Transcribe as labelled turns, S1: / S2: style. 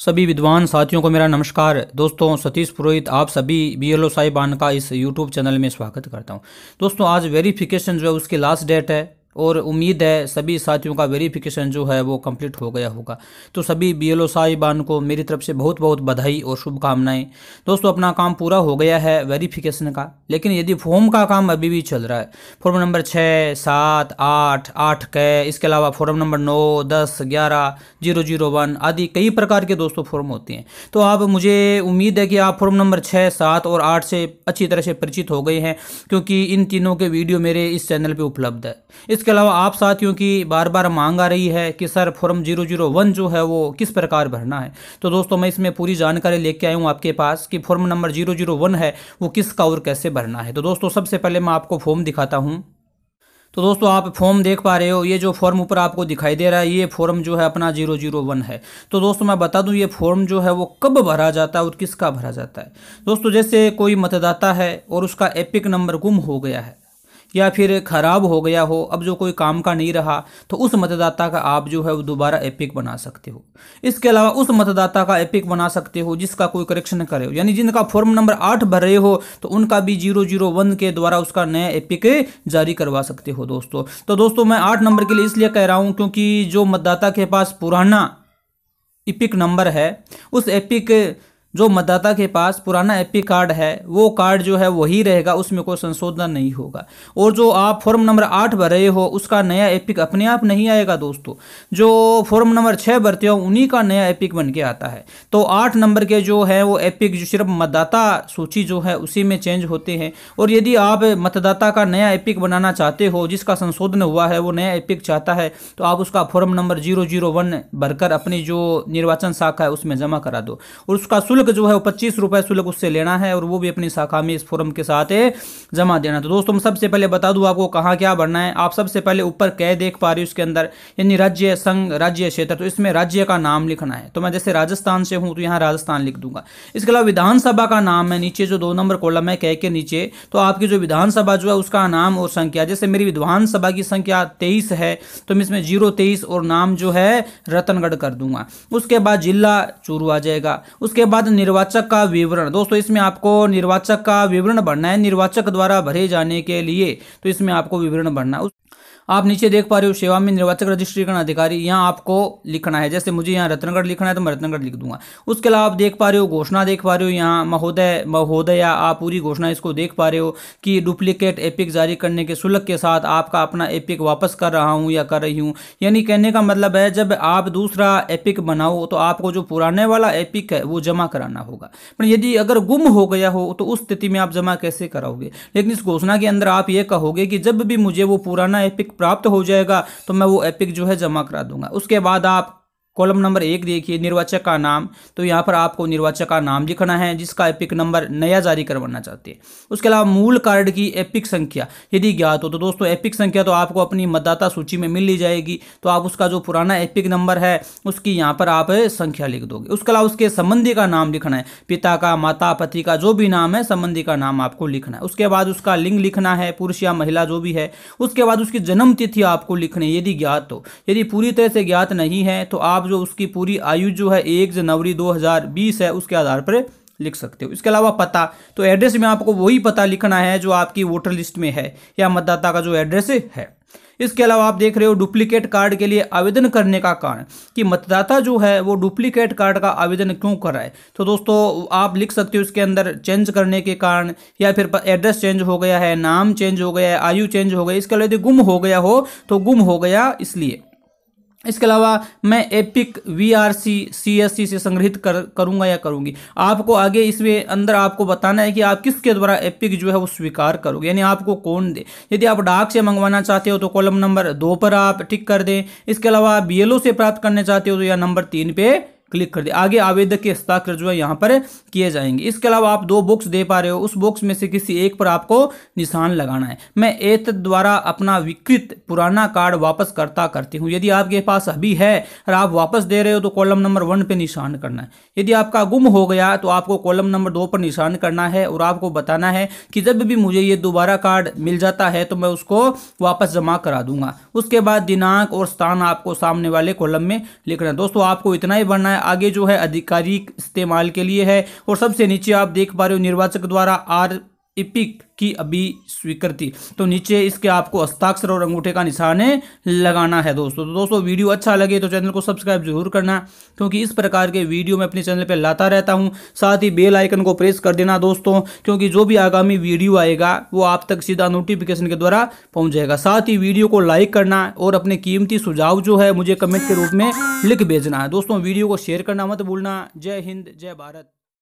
S1: सभी विद्वान साथियों को मेरा नमस्कार दोस्तों सतीश पुरोहित आप सभी बी एल ओ साहिबान का इस यूट्यूब चैनल में स्वागत करता हूं दोस्तों आज वेरिफिकेशन जो है उसकी लास्ट डेट है और उम्मीद है सभी साथियों का वेरिफिकेशन जो है वो कंप्लीट हो गया होगा तो सभी बी एल साहिबान को मेरी तरफ से बहुत बहुत बधाई और शुभकामनाएं दोस्तों अपना काम पूरा हो गया है वेरिफिकेशन का लेकिन यदि फॉर्म का काम अभी भी चल रहा है फॉर्म नंबर छः सात आठ आठ कै इसके अलावा फॉर्म नंबर नौ दस ग्यारह जीरो जीरो वन आदि कई प्रकार के दोस्तों फॉर्म होते हैं तो आप मुझे उम्मीद है कि आप फॉर्म नंबर छः सात और आठ से अच्छी तरह से परिचित हो गए हैं क्योंकि इन तीनों के वीडियो मेरे इस चैनल पर उपलब्ध है इसके इसके अलावा आप साथियों की बार बार मांग आ रही है कि sir form zero zero one जो है वो किस प्रकार भरना है तो दोस्तों मैं इसमें पूरी जानकारी लेके आया हूँ आपके पास कि form number zero zero one है वो किसका और कैसे भरना है तो दोस्तों सबसे पहले मैं आपको फॉर्म दिखाता हूँ तो दोस्तों आप फॉर्म देख पा रहे हो ये जो फॉर्म ऊपर आपको दिखाई दे रहा है ये फॉर्म जो है अपना जीरो जीरो वन है तो दोस्तों मैं बता दूं ये फॉर्म जो है वो कब भरा जाता है और किसका भरा जाता है दोस्तों जैसे कोई मतदाता है और उसका एपिक नंबर गुम हो गया है या फिर खराब हो गया हो अब जो कोई काम का नहीं रहा तो उस मतदाता का आप जो है वो दोबारा एपिक बना सकते हो इसके अलावा उस मतदाता का एपिक बना सकते हो जिसका कोई करेक्शन करे हो यानी जिनका फॉर्म नंबर आठ भर रहे हो तो उनका भी जीरो जीरो वन के द्वारा उसका नया एपिक जारी करवा सकते हो दोस्तों तो दोस्तों मैं आठ नंबर के लिए इसलिए कह रहा हूँ क्योंकि जो मतदाता के पास पुराना इपिक नंबर है उस एपिक जो मतदाता के पास पुराना एपी कार्ड है वो कार्ड जो है वही रहेगा उसमें कोई संशोधन नहीं होगा और जो आप फॉर्म नंबर आठ भर रहे हो उसका नया एपिक अपने आप नहीं आएगा दोस्तों जो फॉर्म नंबर छः भरते हो उन्हीं का नया एपिक बन के आता है तो आठ नंबर के जो है वो एपिक जो सिर्फ मतदाता सूची जो है उसी में चेंज होते हैं और यदि आप मतदाता का नया एपिक बनाना चाहते हो जिसका संशोधन हुआ है वो नया एपिक चाहता है तो आप उसका form number zero zero one भरकर अपनी जो निर्वाचन शाखा है उसमें जमा करा दो और उसका शुल्क शुल्क जो है वो पच्चीस रुपये शुल्क उससे लेना है और वो भी अपनी शाखा में इस फॉर्म के साथ जमा देना तो दोस्तों सबसे पहले बता दूँ आपको कहाँ क्या भरना है आप सबसे पहले ऊपर कह देख पा रही उसके अंदर यानी राज्य संघ राज्य क्षेत्र तो इसमें राज्य का नाम लिखना है तो मैं जैसे राजस्थान से हूँ तो यहाँ राजस्थान लिख दूंगा इसके अलावा विधानसभा का नाम है नीचे जो दो नंबर कॉलम है कह के नीचे तो आपकी जो विधानसभा जो है उसका नाम और संख्या जैसे मेरी विधानसभा की संख्या तेईस है तो मैं इसमें जीरो तेईस और नाम जो है रतनगढ़ कर दूंगा उसके बाद जिला चूरू आ जाएगा उसके बाद निर्वाचक का विवरण दोस्तों इसमें आपको निर्वाचक का विवरण भरना है निर्वाचक द्वारा भरे जाने के लिए तो इसमें आपको विवरण भरना आप नीचे देख पा रहे हो सेवा में निर्वाचक रजिस्ट्रीकरण अधिकारी यहाँ आपको लिखना है जैसे मुझे यहाँ रत्नगढ़ लिखना है तो मैं रत्नगढ़ लिख दूंगा उसके अलावा आप देख पा रहे हो घोषणा देख पा रहे हो यहाँ महोदय महोदया आप पूरी घोषणा इसको देख पा रहे हो कि डुप्लीकेट एपिक जारी करने के शुल्क के साथ आपका अपना एपिक वापस कर रहा हूँ या कर रही हूँ यानी कहने का मतलब है जब आप दूसरा एपिक बनाओ तो आपको जो पुराने वाला एपिक है वो जमा कराना होगा पर यदि अगर गुम हो गया हो तो उस स्थिति में आप जमा कैसे कराओगे लेकिन इस घोषणा के अंदर आप ये कहोगे कि जब भी मुझे वो पुराना एपिक प्राप्त हो जाएगा तो मैं वो एपिक जो है जमा करा दूंगा उसके बाद आप कॉलम नंबर एक देखिए निर्वाचक का नाम तो यहाँ पर आपको निर्वाचक का नाम लिखना है जिसका एपिक नंबर नया जारी करवाना चाहते हैं उसके अलावा मूल कार्ड की एपिक संख्या यदि ज्ञात हो तो दोस्तों एपिक संख्या तो आपको अपनी मतदाता सूची में मिल ली जाएगी तो आप उसका जो पुराना एपिक नंबर है उसकी यहाँ पर आप संख्या लिख दोगे उसके अलावा उसके संबंधी का नाम लिखना है पिता का माता पति का जो भी नाम है संबंधी का नाम आपको लिखना है उसके बाद उसका लिंग लिखना है पुरुष या महिला जो भी है उसके बाद उसकी जन्म तिथि आपको लिखनी है यदि ज्ञात हो यदि पूरी तरह से ज्ञात नहीं है तो आप जो उसकी पूरी आयु जो है एक जनवरी 2020 है उसके आधार पर लिख सकते हो इसके अलावा पता तो एड्रेस में आपको वही पता लिखना है जो आपकी वोटर लिस्ट में है या मतदाता का जो एड्रेस है इसके अलावा आप देख रहे हो डुप्लीकेट कार्ड के लिए आवेदन करने का कारण कि मतदाता जो है वो डुप्लीकेट कार्ड का आवेदन क्यों कर रहा है तो दोस्तों आप लिख सकते हो इसके अंदर चेंज करने के कारण या फिर एड्रेस चेंज हो गया है नाम चेंज हो गया है आयु चेंज हो गई इसके अलावा यदि गुम हो गया हो तो गुम हो गया इसलिए इसके अलावा मैं epic V R C C S C से संग्रहित कर करूँगा या करूँगी आपको आगे इसमें अंदर आपको बताना है कि आप किसके द्वारा एपिक जो है वो स्वीकार करोगे यानी आपको कौन दे यदि आप डाक से मंगवाना चाहते हो तो कॉलम नंबर दो पर आप टिक कर दें इसके अलावा बी से प्राप्त करने चाहते हो तो या नंबर तीन पे क्लिक कर दिया आगे आवेदक के हस्ताक्षर जो है यहाँ पर किए जाएंगे इसके अलावा आप दो बुक्स दे पा रहे हो उस बुक्स में से किसी एक पर आपको निशान लगाना है मैं एत द्वारा अपना विकृत पुराना कार्ड वापस करता करती हूँ यदि आपके पास अभी है और आप वापस दे रहे हो तो कॉलम नंबर वन पर निशान करना है यदि आपका गुम हो गया तो आपको कॉलम नंबर दो पर निशान करना है और आपको बताना है कि जब भी मुझे ये दोबारा कार्ड मिल जाता है तो मैं उसको वापस जमा करा दूंगा उसके बाद दिनांक और स्थान आपको सामने वाले कॉलम में लिखना है दोस्तों आपको इतना ही बढ़ना है है आगे जो है आधिकारिक इस्तेमाल के लिए है और सबसे नीचे आप देख पा रहे हो निर्वाचक द्वारा आर इपिक की अभी स्वीकृति तो नीचे इसके आपको हस्ताक्षर और अंगूठे का निशान लगाना है दोस्तों तो दोस्तों वीडियो अच्छा लगे तो चैनल को सब्सक्राइब जरूर करना क्योंकि इस प्रकार के वीडियो मैं अपने चैनल पर लाता रहता हूँ साथ ही बेल आइकन को प्रेस कर देना दोस्तों क्योंकि जो भी आगामी वीडियो आएगा वो आप तक सीधा नोटिफिकेशन के द्वारा पहुँच जाएगा साथ ही वीडियो को लाइक करना और अपने कीमती सुझाव जो है मुझे कमेंट के रूप में लिख भेजना है दोस्तों वीडियो को शेयर करना मत भूलना जय हिंद जय भारत